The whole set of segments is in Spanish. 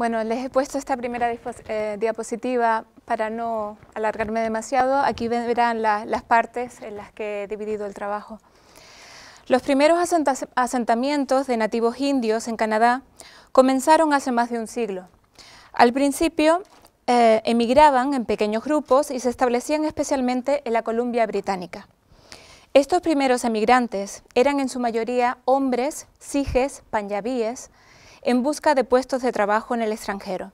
Bueno, les he puesto esta primera eh, diapositiva para no alargarme demasiado. Aquí verán las partes en las que he dividido el trabajo. Los primeros asentamientos de nativos indios en Canadá comenzaron hace más de un siglo. Al principio eh, emigraban en pequeños grupos y se establecían especialmente en la Columbia Británica. Estos primeros emigrantes eran en su mayoría hombres, sijes, panyabíes, en busca de puestos de trabajo en el extranjero.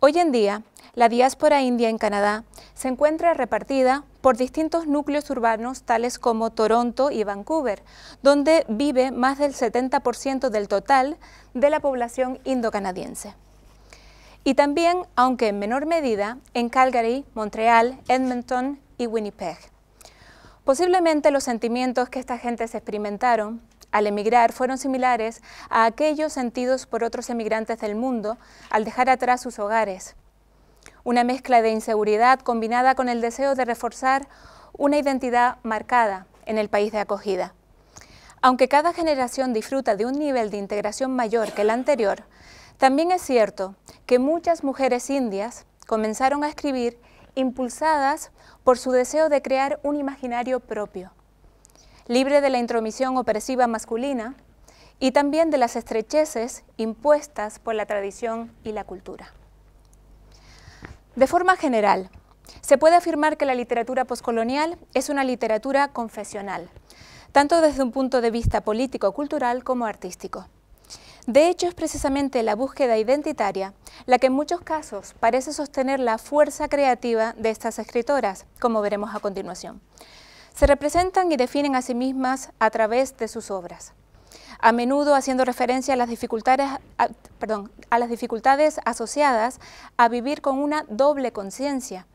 Hoy en día, la diáspora india en Canadá se encuentra repartida por distintos núcleos urbanos tales como Toronto y Vancouver, donde vive más del 70% del total de la población indocanadiense. Y también, aunque en menor medida, en Calgary, Montreal, Edmonton y Winnipeg. Posiblemente los sentimientos que esta gente se experimentaron al emigrar fueron similares a aquellos sentidos por otros emigrantes del mundo al dejar atrás sus hogares. Una mezcla de inseguridad combinada con el deseo de reforzar una identidad marcada en el país de acogida. Aunque cada generación disfruta de un nivel de integración mayor que el anterior, también es cierto que muchas mujeres indias comenzaron a escribir impulsadas por su deseo de crear un imaginario propio libre de la intromisión opresiva masculina y también de las estrecheces impuestas por la tradición y la cultura. De forma general, se puede afirmar que la literatura poscolonial es una literatura confesional, tanto desde un punto de vista político-cultural como artístico. De hecho, es precisamente la búsqueda identitaria la que en muchos casos parece sostener la fuerza creativa de estas escritoras, como veremos a continuación se representan y definen a sí mismas a través de sus obras, a menudo haciendo referencia a las dificultades, asociadas a vivir con una doble conciencia,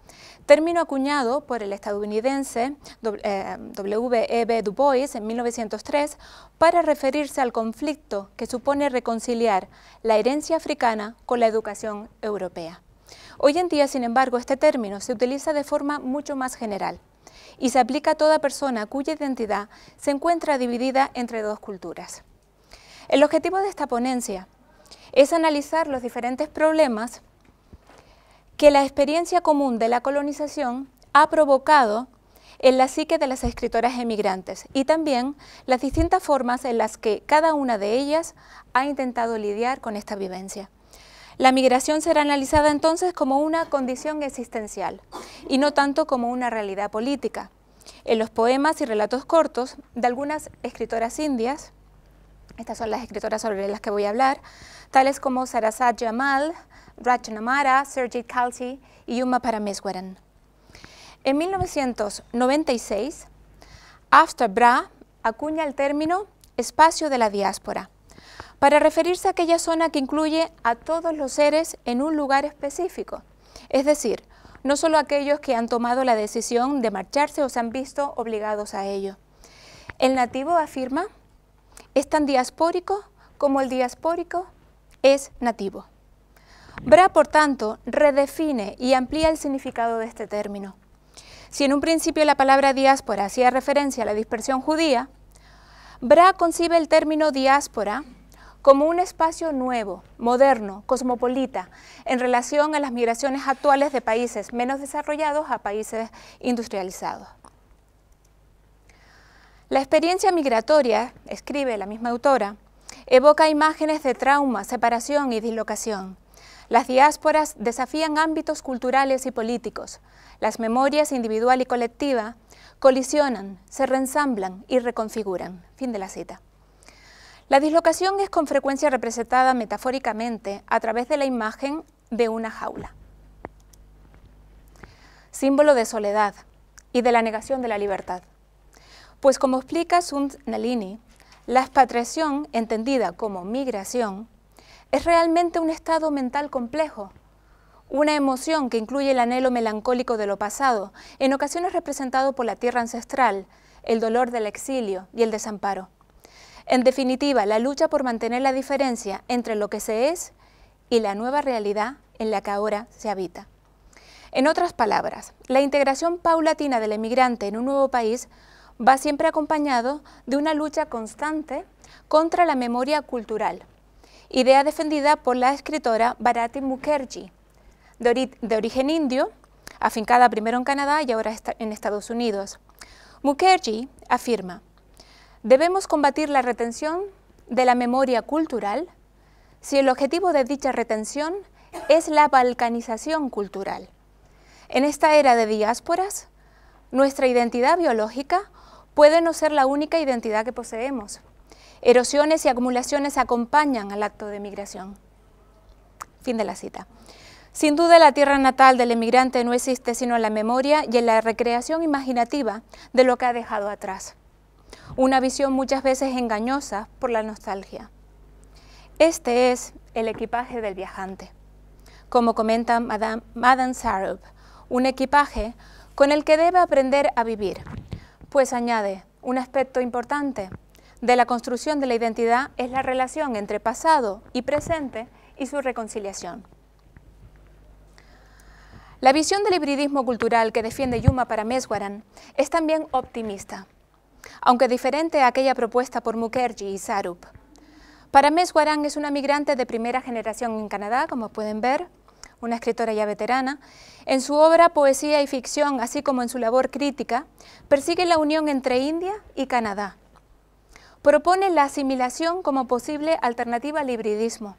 término acuñado por el estadounidense eh, W.E.B. Du Bois en 1903 para referirse al conflicto que supone reconciliar la herencia africana con la educación europea. Hoy en día, sin embargo, este término se utiliza de forma mucho más general y se aplica a toda persona cuya identidad se encuentra dividida entre dos culturas. El objetivo de esta ponencia es analizar los diferentes problemas que la experiencia común de la colonización ha provocado en la psique de las escritoras emigrantes y también las distintas formas en las que cada una de ellas ha intentado lidiar con esta vivencia. La migración será analizada entonces como una condición existencial y no tanto como una realidad política. En los poemas y relatos cortos de algunas escritoras indias, estas son las escritoras sobre las que voy a hablar, tales como Sarasat Jamal, Rajnamara, sergi Kalsi y Uma Parameswaran. En 1996, After acuña el término espacio de la diáspora para referirse a aquella zona que incluye a todos los seres en un lugar específico, es decir, no solo aquellos que han tomado la decisión de marcharse o se han visto obligados a ello. El nativo afirma, es tan diaspórico como el diaspórico es nativo. Bra, por tanto, redefine y amplía el significado de este término. Si en un principio la palabra diáspora hacía referencia a la dispersión judía, Bra concibe el término diáspora como un espacio nuevo, moderno, cosmopolita, en relación a las migraciones actuales de países menos desarrollados a países industrializados. La experiencia migratoria, escribe la misma autora, evoca imágenes de trauma, separación y dislocación. Las diásporas desafían ámbitos culturales y políticos. Las memorias individual y colectiva colisionan, se reensamblan y reconfiguran. Fin de la cita. La dislocación es con frecuencia representada metafóricamente a través de la imagen de una jaula, símbolo de soledad y de la negación de la libertad. Pues como explica Sund Nalini, la expatriación, entendida como migración, es realmente un estado mental complejo, una emoción que incluye el anhelo melancólico de lo pasado, en ocasiones representado por la tierra ancestral, el dolor del exilio y el desamparo. En definitiva, la lucha por mantener la diferencia entre lo que se es y la nueva realidad en la que ahora se habita. En otras palabras, la integración paulatina del emigrante en un nuevo país va siempre acompañado de una lucha constante contra la memoria cultural, idea defendida por la escritora Bharati Mukherjee, de, de origen indio, afincada primero en Canadá y ahora en Estados Unidos. Mukherjee afirma, Debemos combatir la retención de la memoria cultural si el objetivo de dicha retención es la balcanización cultural. En esta era de diásporas, nuestra identidad biológica puede no ser la única identidad que poseemos. Erosiones y acumulaciones acompañan al acto de migración. Fin de la cita. Sin duda la tierra natal del emigrante no existe sino en la memoria y en la recreación imaginativa de lo que ha dejado atrás una visión muchas veces engañosa por la nostalgia. Este es el equipaje del viajante, como comenta Madame, Madame Sarup, un equipaje con el que debe aprender a vivir, pues añade un aspecto importante de la construcción de la identidad es la relación entre pasado y presente y su reconciliación. La visión del hibridismo cultural que defiende Yuma para Meswaran es también optimista aunque diferente a aquella propuesta por Mukherjee y Sarup. Paramés Guarán es una migrante de primera generación en Canadá, como pueden ver, una escritora ya veterana. En su obra, poesía y ficción, así como en su labor crítica, persigue la unión entre India y Canadá. Propone la asimilación como posible alternativa al hibridismo,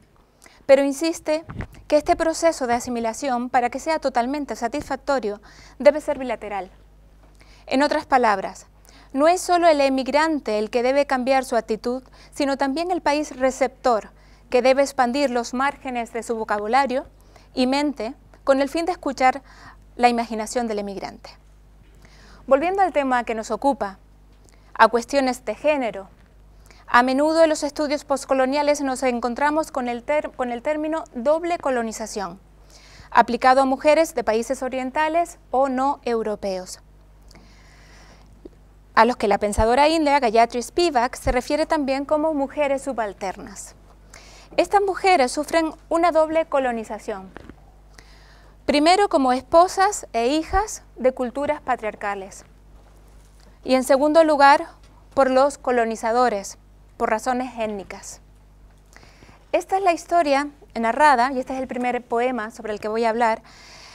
pero insiste que este proceso de asimilación, para que sea totalmente satisfactorio, debe ser bilateral. En otras palabras, no es solo el emigrante el que debe cambiar su actitud, sino también el país receptor, que debe expandir los márgenes de su vocabulario y mente con el fin de escuchar la imaginación del emigrante. Volviendo al tema que nos ocupa, a cuestiones de género, a menudo en los estudios postcoloniales nos encontramos con el, con el término doble colonización, aplicado a mujeres de países orientales o no europeos a los que la pensadora india Gayatri Spivak se refiere también como mujeres subalternas. Estas mujeres sufren una doble colonización. Primero como esposas e hijas de culturas patriarcales. Y en segundo lugar, por los colonizadores, por razones étnicas. Esta es la historia narrada, y este es el primer poema sobre el que voy a hablar,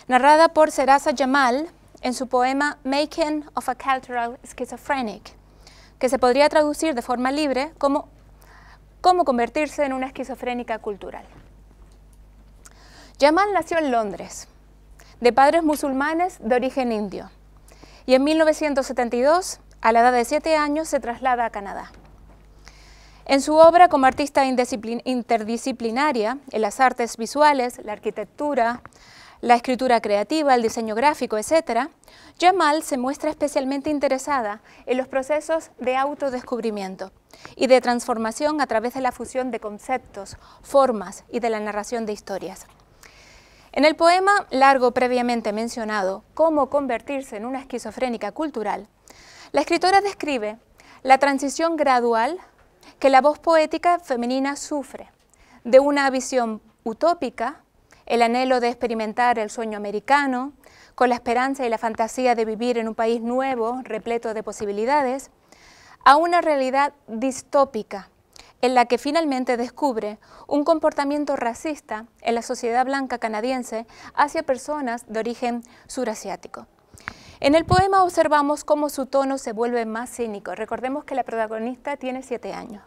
narrada por Serasa Jamal, en su poema Making of a Cultural Schizophrenic, que se podría traducir de forma libre como Cómo convertirse en una esquizofrénica cultural. Jamal nació en Londres, de padres musulmanes de origen indio, y en 1972, a la edad de 7 años, se traslada a Canadá. En su obra como artista interdisciplinaria, en las artes visuales, la arquitectura, la escritura creativa, el diseño gráfico, etc., Jamal se muestra especialmente interesada en los procesos de autodescubrimiento y de transformación a través de la fusión de conceptos, formas y de la narración de historias. En el poema largo previamente mencionado, Cómo convertirse en una esquizofrénica cultural, la escritora describe la transición gradual que la voz poética femenina sufre de una visión utópica el anhelo de experimentar el sueño americano, con la esperanza y la fantasía de vivir en un país nuevo, repleto de posibilidades, a una realidad distópica, en la que finalmente descubre un comportamiento racista en la sociedad blanca canadiense hacia personas de origen surasiático. En el poema observamos cómo su tono se vuelve más cínico. Recordemos que la protagonista tiene siete años.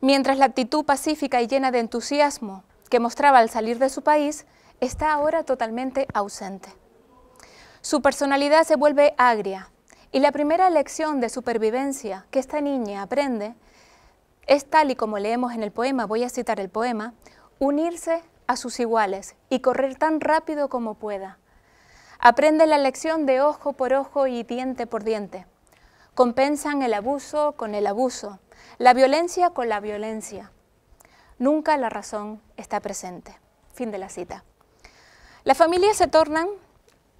Mientras la actitud pacífica y llena de entusiasmo que mostraba al salir de su país está ahora totalmente ausente. Su personalidad se vuelve agria y la primera lección de supervivencia que esta niña aprende es tal y como leemos en el poema, voy a citar el poema, unirse a sus iguales y correr tan rápido como pueda. Aprende la lección de ojo por ojo y diente por diente. Compensan el abuso con el abuso, la violencia con la violencia. Nunca la razón está presente. Fin de la cita. Las familias se tornan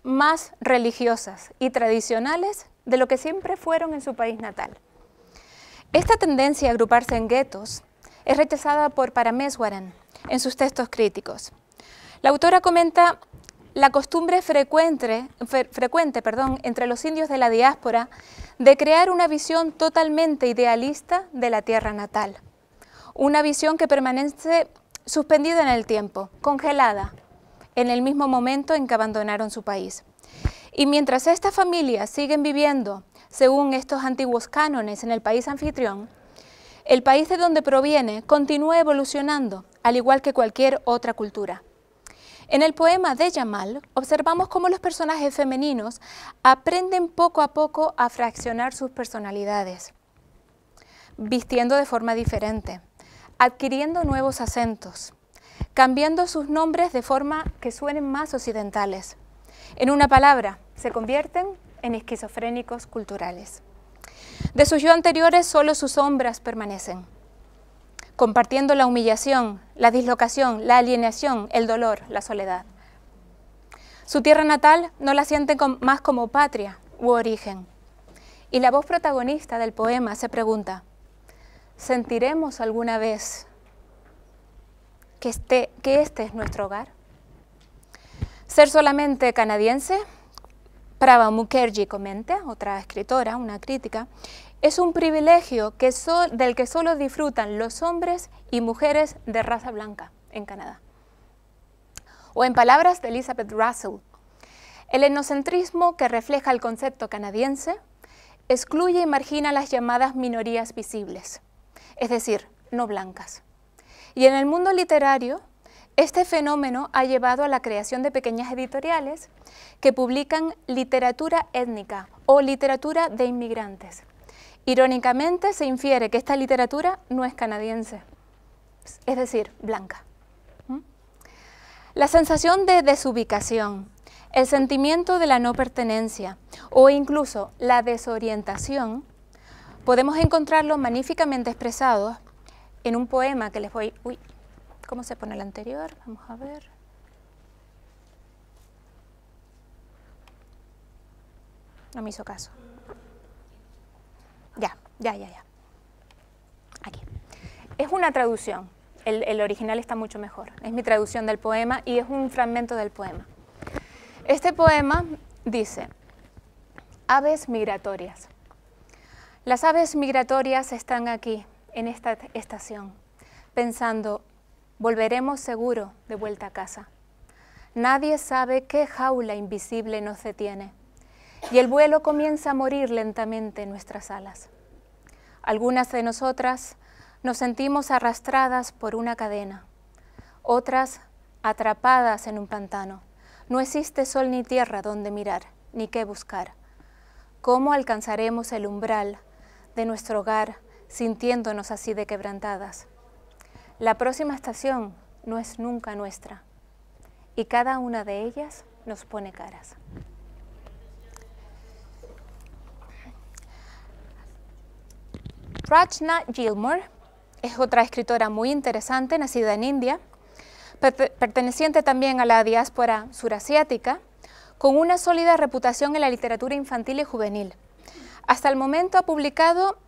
más religiosas y tradicionales de lo que siempre fueron en su país natal. Esta tendencia a agruparse en guetos es rechazada por Parameswaran en sus textos críticos. La autora comenta la costumbre frecuente, perdón, entre los indios de la diáspora de crear una visión totalmente idealista de la tierra natal una visión que permanece suspendida en el tiempo, congelada, en el mismo momento en que abandonaron su país. Y mientras estas familias siguen viviendo según estos antiguos cánones en el país anfitrión, el país de donde proviene continúa evolucionando, al igual que cualquier otra cultura. En el poema de Yamal observamos cómo los personajes femeninos aprenden poco a poco a fraccionar sus personalidades, vistiendo de forma diferente adquiriendo nuevos acentos, cambiando sus nombres de forma que suenen más occidentales. En una palabra, se convierten en esquizofrénicos culturales. De sus yo anteriores solo sus sombras permanecen, compartiendo la humillación, la dislocación, la alienación, el dolor, la soledad. Su tierra natal no la siente más como patria u origen. Y la voz protagonista del poema se pregunta, ¿Sentiremos alguna vez este, que este, es nuestro hogar? Ser solamente canadiense, Prava Mukherjee comenta, otra escritora, una crítica, es un privilegio del que solo disfrutan los hombres y mujeres de raza blanca en Canadá. O en palabras de Elizabeth Russell, el etnocentrismo que refleja el concepto canadiense excluye y margina las llamadas minorías visibles es decir, no blancas. Y en el mundo literario, este fenómeno ha llevado a la creación de pequeñas editoriales que publican literatura étnica o literatura de inmigrantes. Irónicamente, se infiere que esta literatura no es canadiense, es decir, blanca. ¿Mm? La sensación de desubicación, el sentimiento de la no pertenencia o incluso la desorientación podemos encontrarlos magníficamente expresados en un poema que les voy... Uy, ¿cómo se pone el anterior? Vamos a ver. No me hizo caso. Ya, ya, ya, ya. Aquí. Es una traducción. el, original está mucho mejor. Es mi traducción del poema y es un fragmento del poema. Este poema dice, aves migratorias. Las aves migratorias están aquí, en esta estación, pensando, volveremos seguro de vuelta a casa. Nadie sabe qué jaula invisible nos detiene, y el vuelo comienza a morir lentamente en nuestras alas. Algunas de nosotras nos sentimos arrastradas por una cadena, otras atrapadas en un pantano. No existe sol ni tierra donde mirar, ni qué buscar. ¿Cómo alcanzaremos el umbral de nuestro hogar sintiéndonos así de quebrantadas. La próxima estación no es nunca nuestra y cada una de ellas nos pone caras. Rajna Gilmore es otra escritora muy interesante, nacida en India, perteneciente también a la diáspora surasiática, con una sólida reputación en la literatura infantil y juvenil. Hasta el momento ha publicado,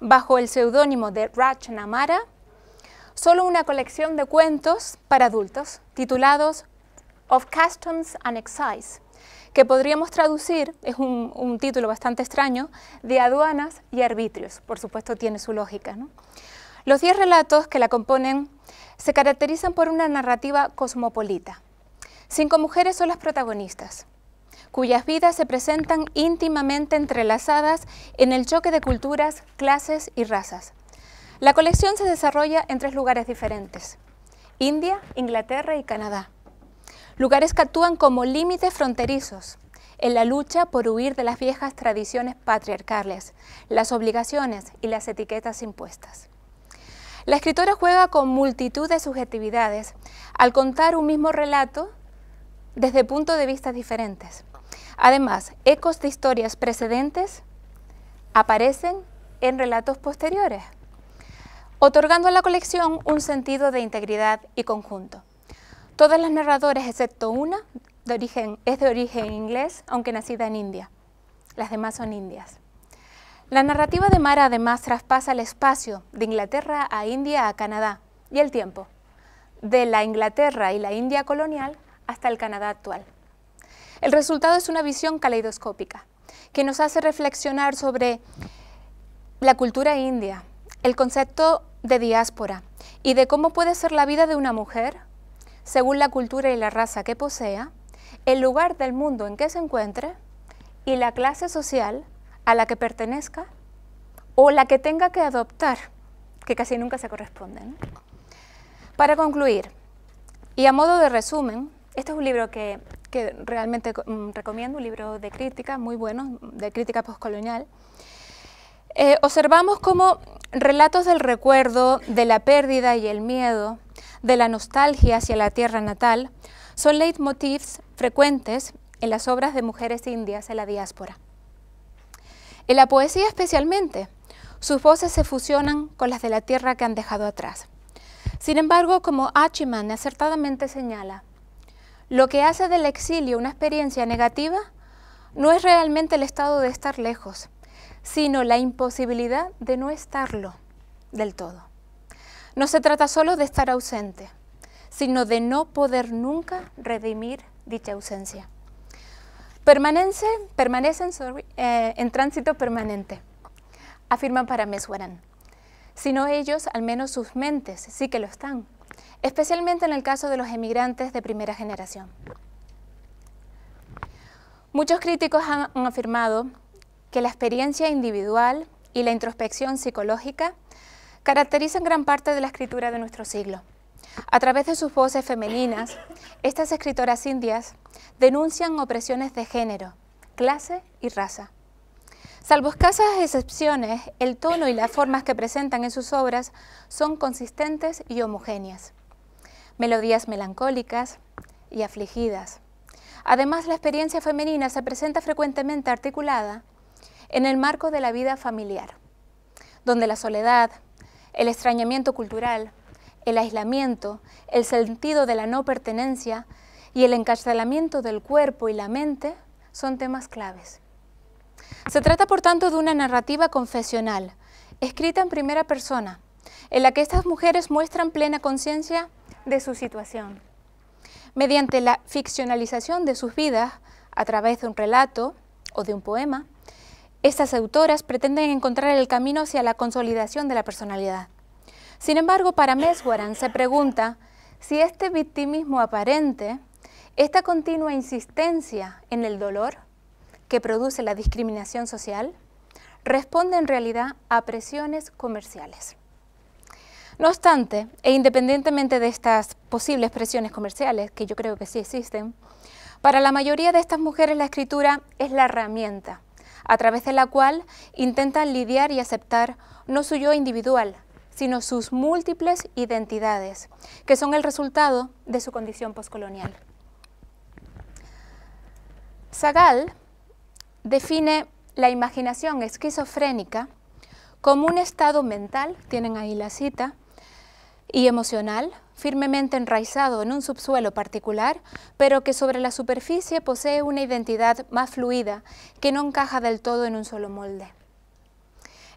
bajo el seudónimo de Raj Namara, solo una colección de cuentos para adultos titulados Of Customs and Excise, que podríamos traducir, es un, título bastante extraño, de aduanas y arbitrios. Por supuesto tiene su lógica. Los diez relatos que la componen se caracterizan por una narrativa cosmopolita. Cinco mujeres son las protagonistas, cuyas vidas se presentan íntimamente entrelazadas en el choque de culturas, clases y razas. La colección se desarrolla en tres lugares diferentes, India, Inglaterra y Canadá. Lugares que actúan como límites fronterizos en la lucha por huir de las viejas tradiciones patriarcales, las obligaciones y las etiquetas impuestas. La escritora juega con multitud de subjetividades al contar un mismo relato desde puntos de vista diferentes. Además, ecos de historias precedentes aparecen en relatos posteriores, otorgando a la colección un sentido de integridad y conjunto. Todas las narradoras, excepto una, es de origen inglés, aunque nacida en India. Las demás son indias. La narrativa de Mara además traspasa el espacio de Inglaterra a India a Canadá y el tiempo, de la Inglaterra y la India colonial hasta el Canadá actual. El resultado es una visión caleidoscópica que nos hace reflexionar sobre la cultura india, el concepto de diáspora y de cómo puede ser la vida de una mujer según la cultura y la raza que posea, el lugar del mundo en que se encuentre y la clase social a la que pertenezca o la que tenga que adoptar, que casi nunca se corresponden. Para concluir, y a modo de resumen, este es un libro que que realmente mm, recomiendo, un libro de crítica muy bueno, de crítica postcolonial. Eh, observamos cómo relatos del recuerdo, de la pérdida y el miedo, de la nostalgia hacia la tierra natal, son leitmotivs frecuentes en las obras de mujeres indias en la diáspora. En la poesía especialmente, sus voces se fusionan con las de la tierra que han dejado atrás. Sin embargo, como Achiman acertadamente señala, lo que hace del exilio una experiencia negativa no es realmente el estado de estar lejos, sino la imposibilidad de no estarlo del todo. No se trata solo de estar ausente, sino de no poder nunca redimir dicha ausencia. Permanece, permanecen eh, en tránsito permanente, afirman para si Sino ellos, al menos sus mentes, sí que lo están, especialmente en el caso de los emigrantes de primera generación. Muchos críticos han, afirmado que la experiencia individual y la introspección psicológica caracterizan gran parte de la escritura de nuestro siglo. A través de sus voces femeninas, estas escritoras indias denuncian opresiones de género, clase y raza. Salvo escasas excepciones, el tono y las formas que presentan en sus obras son consistentes y homogéneas. Melodías melancólicas y afligidas. Además, la experiencia femenina se presenta frecuentemente articulada en el marco de la vida familiar, donde la soledad, el extrañamiento cultural, el aislamiento, el sentido de la no pertenencia y el encarcelamiento del cuerpo y la mente son temas claves. Se trata por tanto de una narrativa confesional, escrita en primera persona, en la que estas mujeres muestran plena conciencia de su situación. Mediante la ficcionalización de sus vidas, a través de un relato o de un poema, estas autoras pretenden encontrar el camino hacia la consolidación de la personalidad. Sin embargo, para Meswaran se pregunta si este victimismo aparente, esta continua insistencia en el dolor, que produce la discriminación social responde en realidad a presiones comerciales. No obstante, e independientemente de estas posibles presiones comerciales, que yo creo que sí existen, para la mayoría de estas mujeres la escritura es la herramienta a través de la cual intentan lidiar y aceptar no su yo individual, sino sus múltiples identidades, que son el resultado de su condición poscolonial. Sagal define la imaginación esquizofrénica como un estado mental, tienen ahí la cita, y emocional, firmemente enraizado en un subsuelo particular, pero que sobre la superficie posee una identidad más fluida que no encaja del todo en un solo molde.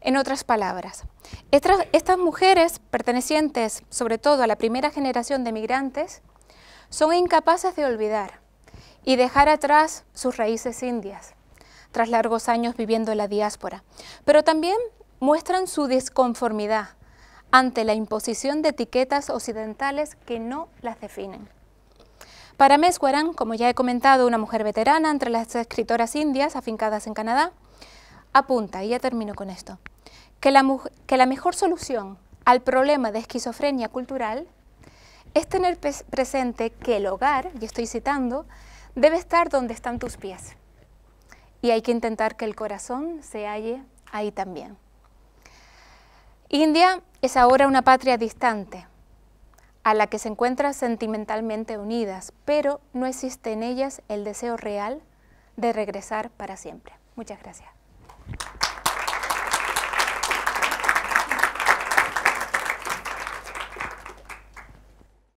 En otras palabras, estas, mujeres, pertenecientes sobre todo a la primera generación de migrantes, son incapaces de olvidar y dejar atrás sus raíces indias tras largos años viviendo en la diáspora, pero también muestran su disconformidad ante la imposición de etiquetas occidentales que no las definen. Para Mes como ya he comentado, una mujer veterana entre las escritoras indias afincadas en Canadá, apunta, y ya termino con esto, que que la mejor solución al problema de esquizofrenia cultural es tener presente que el hogar, y estoy citando, debe estar donde están tus pies y hay que intentar que el corazón se halle ahí también. India es ahora una patria distante, a la que se encuentra sentimentalmente unidas, pero no existe en ellas el deseo real de regresar para siempre. Muchas gracias.